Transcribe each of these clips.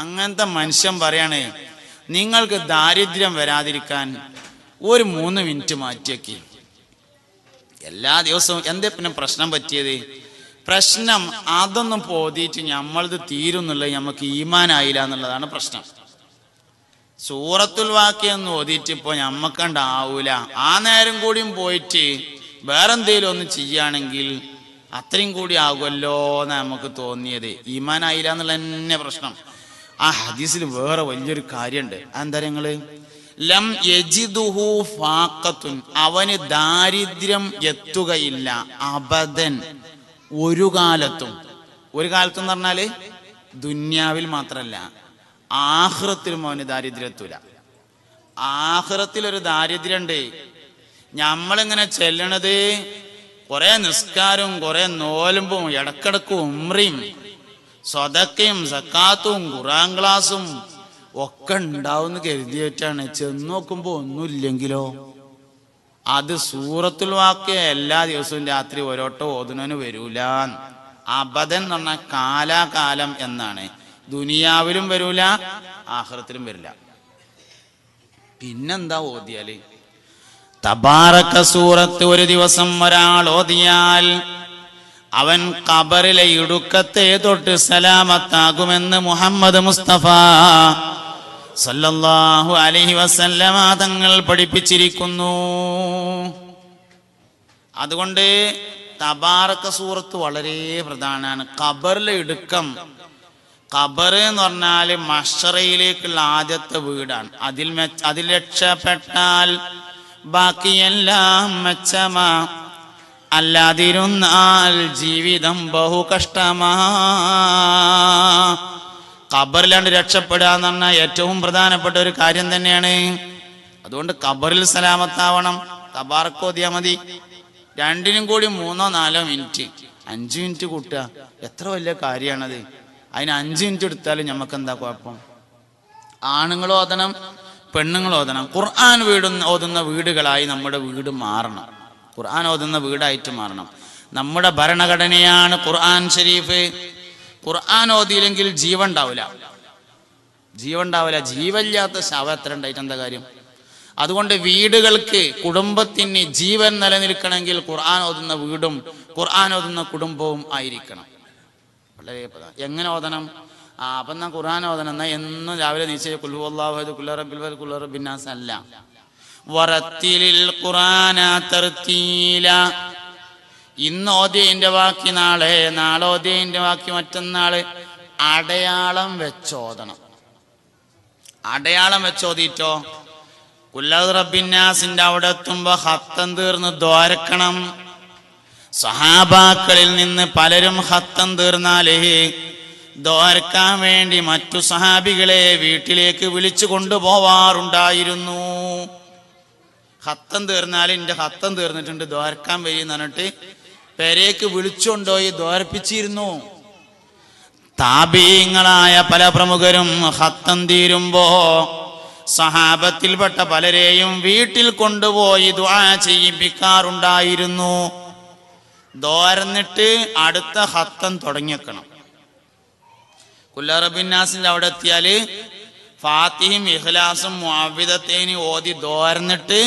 അങ്ങനത്തെ മനുഷ്യൻ പറയാണ് നിങ്ങൾക്ക് ദാരിദ്ര്യം വരാതിരിക്കാൻ ഒരു മൂന്ന് മിനിറ്റ് മാറ്റിയൊക്കെ എല്ലാ ദിവസവും എന്തേ പിന്നെ പ്രശ്നം പറ്റിയത് പ്രശ്നം അതൊന്നും പോതിയിട്ട് നമ്മളത് തീരുന്നുള്ള നമുക്ക് ഈമാനായില്ല എന്നുള്ളതാണ് പ്രശ്നം സൂറത്തുൽ വാക്കിയൊന്ന് ഓതിയിട്ട് ഇപ്പോൾ ഞമ്മക്കണ്ടാവൂല ആ നേരം കൂടിയും പോയിട്ട് വേറെന്തേലും ഒന്ന് ചെയ്യുകയാണെങ്കിൽ അത്രയും കൂടി ആകുമല്ലോ എന്ന് നമുക്ക് തോന്നിയത് ഈമാനായില്ല എന്നുള്ള തന്നെ പ്രശ്നം ആ ഹദീസിൽ വേറെ വലിയൊരു കാര്യമുണ്ട് എന്താ നിങ്ങള് ലം യജിദുഹു ഫാക്കത്തുൻ അവന് ദാരിദ്ര്യം എത്തുകയില്ല അബദൻ ഒരു കാലത്തും ഒരു കാലത്തും പറഞ്ഞാല് ദുന്യാവിൽ മാത്രല്ല ആഹ്റത്തിലും അവന് ദാരിദ്ര്യം എത്തൂല ആഹ്റത്തിൽ ഒരു ദാരിദ്ര്യം ഉണ്ട് നമ്മളിങ്ങനെ ചെല്ലണത് കൊറേ നിസ്കാരവും കൊറേ നോലമ്പും ഇടക്കിടക്ക് ഉമ്രയും സ്വതക്കയും സക്കാത്തും ഖുറാൻ ക്ലാസും ഒക്കെ ഉണ്ടാവുമെന്ന് കരുതിയിട്ടാണ് ചെന്ന് നോക്കുമ്പോൾ ഒന്നുമില്ലെങ്കിലോ അത് സൂറത്തുൽ വാക്കിയ എല്ലാ ദിവസവും രാത്രി ഓരോട്ടോ ഓതുന്നതിന് വരൂല അബദൻ എന്ന് പറഞ്ഞ കാലാകാലം എന്നാണ് ദുനിയാവിലും വരൂല ആഹ്റത്തിലും വരില്ല പിന്നെന്താ ഓതിയാല് തബാറക്ക സൂറത്ത് ഒരു ദിവസം ഒരാൾ ഓതിയാൽ അവൻ കബറിലെ ഇടുക്കത്തെ തൊട്ട് സലാമത്താകുമെന്ന് മുഹമ്മദ് മുസ്തഫ സല്ലല്ലാഹു അലഹി വസല്ലമ തങ്ങൾ പഠിപ്പിച്ചിരിക്കുന്നു അതുകൊണ്ട് തബാറക്ക സൂറത്ത് വളരെ പ്രധാനമാണ് കബറിലെ ഇടുക്കം കബർ എന്ന് പറഞ്ഞാൽ മഷറയിലേക്കുള്ള ആദ്യത്തെ വീടാണ് അതിൽ മെച്ച അതിൽ രക്ഷപ്പെട്ടാൽ ബാക്കിയെല്ലാം മെച്ചമാ അല്ലാതിരുന്നാൽ ജീവിതം ബഹു കഷ്ടമാ ഖബറിലാണ്ട് രക്ഷപ്പെടുക എന്ന് പറഞ്ഞാൽ ഏറ്റവും പ്രധാനപ്പെട്ട ഒരു കാര്യം തന്നെയാണ് അതുകൊണ്ട് ഖബറിൽ സലാമത്താവണം തബാർക്ക് മതി രണ്ടിനും കൂടി മൂന്നോ നാലോ മിനിറ്റ് അഞ്ച് മിനിറ്റ് കൂട്ടുക എത്ര വലിയ കാര്യമാണത് അതിന് അഞ്ച് മിനിറ്റ് എടുത്താലും നമുക്ക് എന്താ കുഴപ്പം ആണുങ്ങൾ ഓതണം പെണ്ണുങ്ങൾ ഓതണം ഖുർആൻ വീടും ഓതുന്ന വീടുകളായി നമ്മുടെ വീട് മാറണം ഖുർആൻ ഓതുന്ന വീടായിട്ട് മാറണം നമ്മുടെ ഭരണഘടനയാണ് ഖുർആൻ ഷരീഫ് ഖുർആൻ ഓതിയില്ലെങ്കിൽ ജീവൻ ഉണ്ടാവില്ല ജീവൻ ഉണ്ടാവില്ല ജീവല്ലാത്ത ശവം എത്ര ഉണ്ടായിട്ട് എന്താ കാര്യം അതുകൊണ്ട് വീടുകൾക്ക് കുടുംബത്തിന് ജീവൻ നിലനിൽക്കണമെങ്കിൽ ഖുർആൻ ഓതുന്ന വീടും ഖുർആൻ ഓതുന്ന കുടുംബവും ആയിരിക്കണം വളരെ എങ്ങനെ ഓതണം ആ അപ്പം എന്നാ ഖുർആൻ ഓതണം എന്നാൽ എന്നും രാവിലെ നീച്ചേ കുല്ലുവല്ലാഹു കുല്ലറബിൽ കുല്ലറബിന്നാസ് അല്ല വറത്തിലിൽ ഇന്ന് ഓതിയതിൻ്റെ ബാക്കി നാളെ നാളെ ഓതിയതിൻ്റെ ബാക്കി മറ്റന്നാള് അടയാളം വെച്ചോതണം അടയാളം വെച്ചോതിട്ടോ കുല്ലത് അവിടെ എത്തുമ്പോ ഹത്തം തീർന്ന് ദ്വാരക്കണം സഹാബാക്കളിൽ നിന്ന് പലരും ഹത്തം തീർന്നാലേ ദ്വാരക്കാൻ വേണ്ടി മറ്റു സഹാബികളെ വീട്ടിലേക്ക് വിളിച്ചു കൊണ്ടുപോവാറുണ്ടായിരുന്നു ഹത്തം തീർന്നാൽ എൻ്റെ ഹത്തം തീർന്നിട്ടുണ്ട് ദ്വാരക്കാൻ വരിയെന്ന് പറഞ്ഞിട്ട് പെരേക്ക് വിളിച്ചുകൊണ്ടോയി ദ്വാരപ്പിച്ചിരുന്നു താപീയങ്ങളായ പല പ്രമുഖരും ഹത്തം തീരുമ്പോ സഹാബത്തിൽപ്പെട്ട പലരെയും വീട്ടിൽ കൊണ്ടുപോയി ദ്വാ ചെയ്യിപ്പിക്കാറുണ്ടായിരുന്നു ദോരന്നിട്ട് അടുത്ത ഹത്തം തുടങ്ങിക്കണം കുല്ലാറബിന്നാസിൻ്റെ അവിടെ എത്തിയാല് ഫാത്തിഹയും ഇഖ്ലാസും മുഅവിദത്തേനി ഓതി ദോർന്നിട്ട്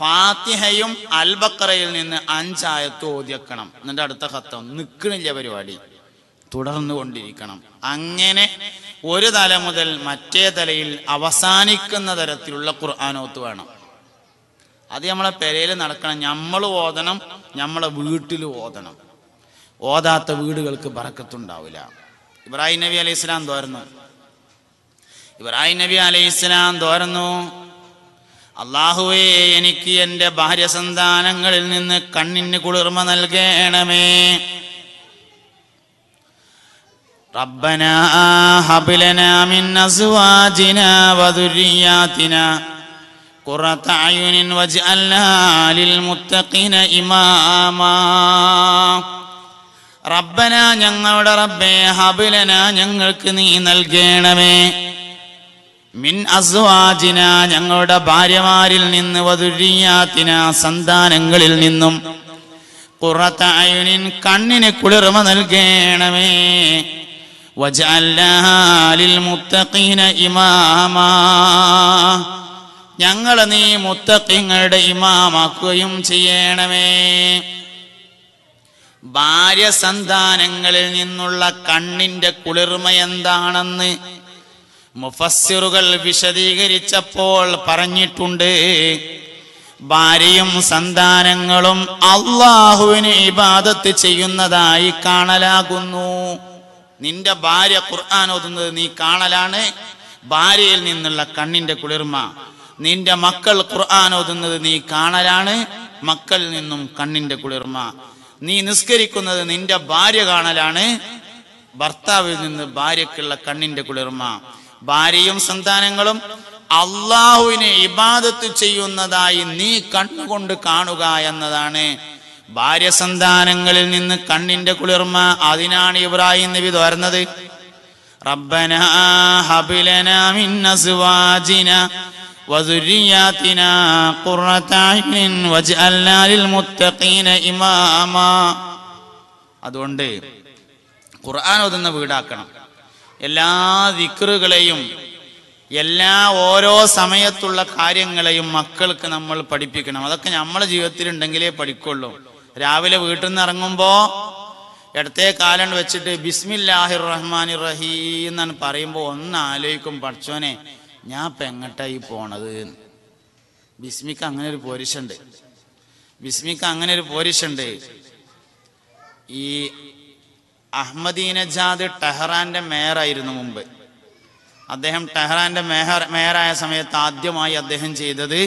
ഫാത്തിഹയും അൽബക്കറയിൽ നിന്ന് അഞ്ചായത്ത് ഓതിയക്കണം എന്നിട്ട് അടുത്ത ഖത്തം നിൽക്കണില്ല പരിപാടി തുടർന്നു കൊണ്ടിരിക്കണം അങ്ങനെ ഒരു തല മുതൽ മറ്റേ തലയിൽ അവസാനിക്കുന്ന തരത്തിലുള്ള ഖുർആാനോത്ത് വേണം അത് നമ്മളെ പെരയിൽ നടക്കണം നമ്മൾ ഓതണം നമ്മളെ വീട്ടിൽ ഓതണം ഓതാത്ത വീടുകൾക്ക് ബറക്കത്തുണ്ടാവില്ല ഇബ്രാഹിം നബി അലൈഹി ഇസ്ലാം തോരുന്നു ഇബ്രാഹിം നബി അലൈഹി ഇസ്ലാം തോരുന്നു അള്ളാഹുവേ എനിക്ക് എൻ്റെ ഭാര്യ സന്താനങ്ങളിൽ നിന്ന് കണ്ണിന് കുളിർമ നൽകണമേ ربنا ഞങ്ങളുടെ റബ്ബേ ഹബിലന ഞങ്ങൾക്ക് നീ നൽകണമേ മിൻ അസ്വാജിന ഞങ്ങളുടെ ഭാര്യമാരിൽ നിന്ന് വതുരിയാത്തിന സന്താനങ്ങളിൽ നിന്നും പുറത്തായുനിൻ കണ്ണിന് കുളിർമ നൽകേണമേ വജാലിൽ മുത്തഖീന ഇമാമാ ഞങ്ങളെ നീ മുത്തക്കിങ്ങളുടെ ഇമാമാക്കുകയും ചെയ്യണമേ ഭാര്യ സന്താനങ്ങളിൽ നിന്നുള്ള കണ്ണിന്റെ കുളിർമ എന്താണെന്ന് മുഫസ്സിറുകൾ വിശദീകരിച്ചപ്പോൾ പറഞ്ഞിട്ടുണ്ട് ഭാര്യയും സന്താനങ്ങളും അള്ളാഹുവിന് ഇബാദത്ത് ചെയ്യുന്നതായി കാണലാകുന്നു നിന്റെ ഭാര്യ ഖുർആൻ ഓതുന്നത് നീ കാണലാണ് ഭാര്യയിൽ നിന്നുള്ള കണ്ണിന്റെ കുളിർമ നിന്റെ മക്കൾ ഖുർആൻ ഓതുന്നത് നീ കാണലാണ് മക്കളിൽ നിന്നും കണ്ണിന്റെ കുളിർമ നീ നിസ്കരിക്കുന്നത് നിന്റെ ഭാര്യ കാണലാണ് ഭർത്താവിൽ നിന്ന് ഭാര്യക്കുള്ള കണ്ണിന്റെ കുളിർമ ഭാര്യയും സന്താനങ്ങളും അള്ളാഹുവിനെ ഇബാദത്ത് ചെയ്യുന്നതായി നീ കണ്ണുകൊണ്ട് കാണുക എന്നതാണ് ഭാര്യ സന്താനങ്ങളിൽ നിന്ന് കണ്ണിന്റെ കുളിർമ അതിനാണ് ഇബ്രാഹിം നബി തോർന്നത് അതുകൊണ്ട് ഖുർആൻ ഓതുന്ന വീടാക്കണം എല്ലാ ദിക്റുകളെയും എല്ലാ ഓരോ സമയത്തുള്ള കാര്യങ്ങളെയും മക്കൾക്ക് നമ്മൾ പഠിപ്പിക്കണം അതൊക്കെ നമ്മളെ ഉണ്ടെങ്കിലേ പഠിക്കുള്ളൂ രാവിലെ വീട്ടിൽ നിന്ന് ഇറങ്ങുമ്പോൾ ഇടത്തെ കാലം വെച്ചിട്ട് ബിസ്മില്ലാഹിർ റഹ്മാൻ റഹീം എന്നാണ് പറയുമ്പോൾ ഒന്ന് ആലോചിക്കും പഠിച്ചോനെ ഞാൻ പെങ്ങട്ടായി പോണത് ബിസ്മിക്ക് അങ്ങനെ ഒരു പോരിശുണ്ട് ബിസ്മിക്ക് അങ്ങനെ ഒരു പോരിശുണ്ട് ഈ അഹമ്മദീനജാദ് ടെഹ്റാന്റെ മേയറായിരുന്നു മുമ്പ് അദ്ദേഹം ടെഹ്റാന്റെ മേഹർ മേയറായ സമയത്ത് ആദ്യമായി അദ്ദേഹം ചെയ്തത്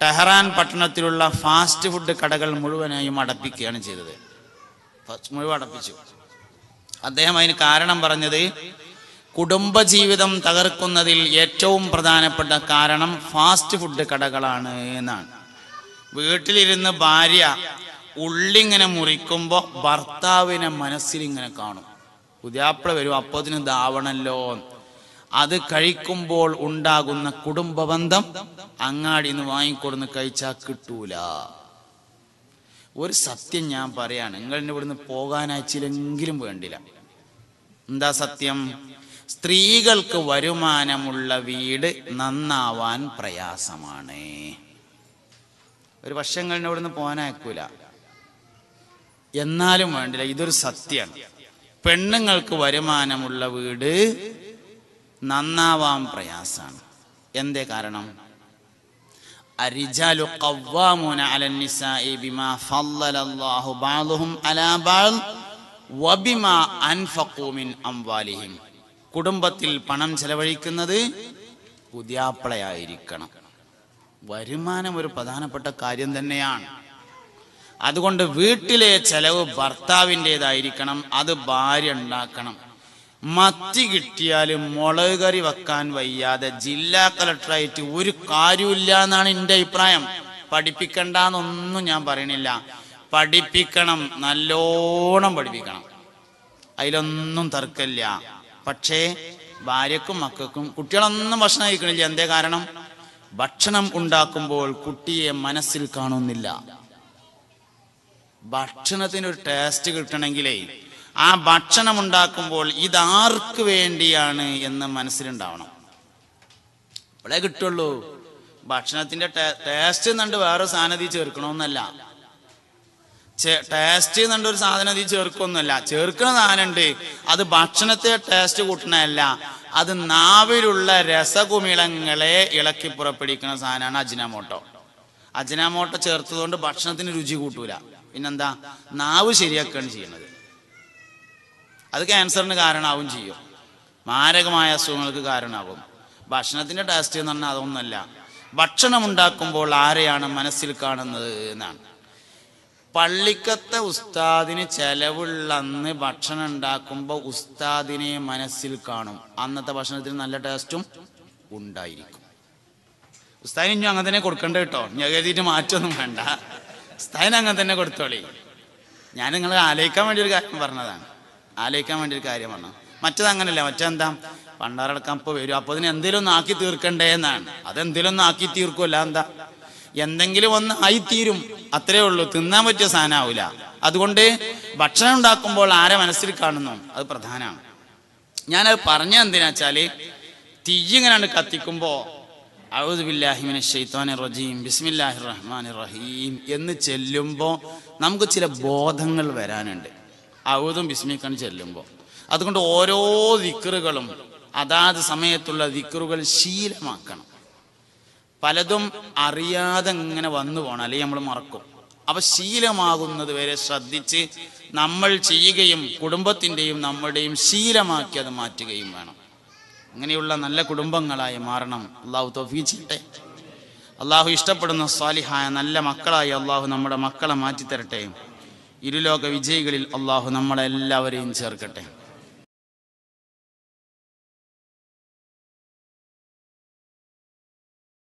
ടെഹ്റാൻ പട്ടണത്തിലുള്ള ഫാസ്റ്റ് ഫുഡ് കടകൾ മുഴുവനായും അടപ്പിക്കുകയാണ് ചെയ്തത് മുഴുവൻ അടപ്പിച്ചു അദ്ദേഹം അതിന് കാരണം പറഞ്ഞത് കുടുംബജീവിതം തകർക്കുന്നതിൽ ഏറ്റവും പ്രധാനപ്പെട്ട കാരണം ഫാസ്റ്റ് ഫുഡ് കടകളാണ് എന്നാണ് വീട്ടിലിരുന്ന് ഭാര്യ ഉള്ളിങ്ങനെ മുറിക്കുമ്പോ ഭർത്താവിനെ മനസ്സിൽ ഇങ്ങനെ കാണും പുതിയാപ്പിള വരും അപ്പത്തിന് ദാവണല്ലോ അത് കഴിക്കുമ്പോൾ ഉണ്ടാകുന്ന കുടുംബബന്ധം അങ്ങാടിന്ന് വാങ്ങിക്കൊടുന്ന് കഴിച്ചാൽ കിട്ടൂല ഒരു സത്യം ഞാൻ പറയാണ് നിങ്ങളുടെ ഇവിടുന്ന് പോകാനാച്ചില്ലെങ്കിലും വേണ്ടില്ല എന്താ സത്യം സ്ത്രീകൾക്ക് വരുമാനമുള്ള വീട് നന്നാവാൻ പ്രയാസമാണ് ഒരു വർഷങ്ങളിനോടുന്ന് പോകാനാക്കൂല എന്നാലും വേണ്ടില്ല ഇതൊരു സത്യമാണ് പെണ്ണുങ്ങൾക്ക് വരുമാനമുള്ള വീട് നന്നാവാൻ പ്രയാസാണ് എന്തേ കാരണം കുടുംബത്തിൽ പണം ചെലവഴിക്കുന്നത് പുതിയാപ്പളയായിരിക്കണം വരുമാനം ഒരു പ്രധാനപ്പെട്ട കാര്യം തന്നെയാണ് അതുകൊണ്ട് വീട്ടിലെ ചെലവ് ഭർത്താവിൻ്റെതായിരിക്കണം അത് ഭാര്യ ഉണ്ടാക്കണം മത്തി കിട്ടിയാൽ മുളക് കറി വെക്കാൻ വയ്യാതെ ജില്ലാ കളക്ടറായിട്ട് ഒരു കാര്യമില്ല എന്നാണ് എൻ്റെ അഭിപ്രായം പഠിപ്പിക്കണ്ട എന്നൊന്നും ഞാൻ പറയണില്ല പഠിപ്പിക്കണം നല്ലോണം പഠിപ്പിക്കണം അതിലൊന്നും തർക്കമില്ല പക്ഷേ ഭാര്യക്കും മക്കൾക്കും കുട്ടികളൊന്നും ഭക്ഷണം കഴിക്കണില്ല എന്തേ കാരണം ഭക്ഷണം ഉണ്ടാക്കുമ്പോൾ കുട്ടിയെ മനസ്സിൽ കാണുന്നില്ല ഭക്ഷണത്തിന് ഒരു ടേസ്റ്റ് കിട്ടണമെങ്കിലേ ആ ഭക്ഷണം ഉണ്ടാക്കുമ്പോൾ ഇതാർക്ക് വേണ്ടിയാണ് എന്ന് മനസ്സിലുണ്ടാവണം ഇവിടെ കിട്ടുള്ളൂ ഭക്ഷണത്തിന്റെ ടേസ്റ്റ് എന്നുണ്ട് വേറെ സാധനത്തിൽ ചേർക്കണമെന്നല്ല ടേസ്റ്റ് എന്നുണ്ട് ഒരു സാധനം ഇതിൽ ചേർക്കൊന്നുമല്ല ചേർക്കുന്ന സാധനമുണ്ട് അത് ഭക്ഷണത്തെ ടേസ്റ്റ് കൂട്ടണല്ല അത് നാവിലുള്ള രസകുമിളങ്ങളെ ഇളക്കി പുറപ്പെടിക്കുന്ന സാധനമാണ് അജിനാമോട്ടോ അജിനാമോട്ടോ ചേർത്തതുകൊണ്ട് ഭക്ഷണത്തിന് രുചി കൂട്ടൂല പിന്നെന്താ നാവ് ശരിയാക്കുകയാണ് ചെയ്യുന്നത് അത് ക്യാൻസറിന് കാരണമാവും ചെയ്യും മാരകമായ അസുഖങ്ങൾക്ക് കാരണമാകും ഭക്ഷണത്തിൻ്റെ ടേസ്റ്റ് എന്ന് പറഞ്ഞാൽ അതൊന്നുമല്ല ഭക്ഷണം ഉണ്ടാക്കുമ്പോൾ ആരെയാണ് മനസ്സിൽ കാണുന്നത് എന്നാണ് പള്ളിക്കത്തെ ഉസ്താദിന് ചെലവുള്ള അന്ന് ഭക്ഷണം ഉണ്ടാക്കുമ്പോൾ ഉസ്താദിനെ മനസ്സിൽ കാണും അന്നത്തെ ഭക്ഷണത്തിന് നല്ല ടേസ്റ്റും ഉണ്ടായിരിക്കും ഉസ്താദിന് ഇനി അങ്ങനെ തന്നെ കൊടുക്കണ്ട കേട്ടോ ഞാൻ കരുതിയിട്ട് മാറ്റൊന്നും വേണ്ട ഉസ്താദിന് അങ്ങനെ തന്നെ കൊടുത്തോളി ഞാൻ നിങ്ങൾ ആലോചിക്കാൻ വേണ്ടി ഒരു കാര്യം പറഞ്ഞതാണ് ആലോചിക്കാൻ വേണ്ടി ഒരു കാര്യം പറഞ്ഞു മറ്റത് അങ്ങനല്ല മറ്റെന്താ പണ്ടാറടക്കം അപ്പൊ വരും അപ്പൊ അതിന് എന്തെങ്കിലും ഒന്ന് ആക്കി തീർക്കണ്ടേ എന്നാണ് അതെന്തെങ്കിലും ഒന്ന് ആക്കി തീർക്കുമല്ല എന്താ എന്തെങ്കിലും ഒന്ന് ആയി തീരും അത്രേ ഉള്ളൂ തിന്നാൻ പറ്റിയ സാധനമാവില്ല അതുകൊണ്ട് ഭക്ഷണം ഉണ്ടാക്കുമ്പോൾ ആരെ മനസ്സിൽ കാണുന്നു അത് പ്രധാനമാണ് ഞാനത് പറഞ്ഞ എന്തിനാച്ചാല് വെച്ചാൽ തീ ഇങ്ങനെ കത്തിക്കുമ്പോൾ റജീം റഹീം എന്ന് ചെല്ലുമ്പോൾ നമുക്ക് ചില ബോധങ്ങൾ വരാനുണ്ട് ഔദും ബിസ്മിക്കാൻ ചെല്ലുമ്പോൾ അതുകൊണ്ട് ഓരോ ദിക്കറുകളും അതാത് സമയത്തുള്ള ദിക്കറുകൾ ശീലമാക്കണം പലതും അറിയാതെ ഇങ്ങനെ വന്നു പോകണം അല്ലെങ്കിൽ നമ്മൾ മറക്കും അപ്പൊ ശീലമാകുന്നത് വരെ ശ്രദ്ധിച്ച് നമ്മൾ ചെയ്യുകയും കുടുംബത്തിൻ്റെയും നമ്മളുടെയും ശീലമാക്കി അത് മാറ്റുകയും വേണം അങ്ങനെയുള്ള നല്ല കുടുംബങ്ങളായി മാറണം അള്ളാഹു തോഫീച്ചിട്ടെ അള്ളാഹു ഇഷ്ടപ്പെടുന്ന സ്വാലിഹായ നല്ല മക്കളായി അള്ളാഹു നമ്മുടെ മക്കളെ മാറ്റിത്തരട്ടെ ഇരുലോക വിജയികളിൽ അള്ളാഹു നമ്മളെല്ലാവരെയും ചേർക്കട്ടെ